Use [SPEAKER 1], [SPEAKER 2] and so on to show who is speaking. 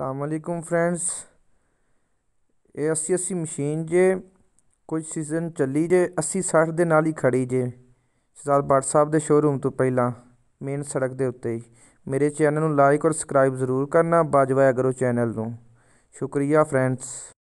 [SPEAKER 1] ਅਲੈਕੁਮ friends ਇਹ ਅਸੀਂ machine ਜੇ ਕੁਝ ਸੀਜ਼ਨ ਚੱਲੀ ਜੇ 80 60 ਦੇ ਨਾਲ ਹੀ ਖੜੀ ਜੇ ਸਰਦਾਰ ਬਾਟ ਸਾਹਿਬ ਦੇ ਸ਼ੋਰੂਮ ਤੋਂ ਪਹਿਲਾਂ ਮੇਨ ਸੜਕ ਦੇ ਉੱਤੇ ਹੀ ਮੇਰੇ ਚੈਨਲ ਨੂੰ ਲਾਈਕ ਔਰ ਸਬਸਕ੍ਰਾਈਬ ਜ਼ਰੂਰ ਕਰਨਾ ਬਾਜਵਾਇਆ ਕਰੋ ਚੈਨਲ ਨੂੰ ਸ਼ੁਕਰੀਆ ਫਰੈਂਡਸ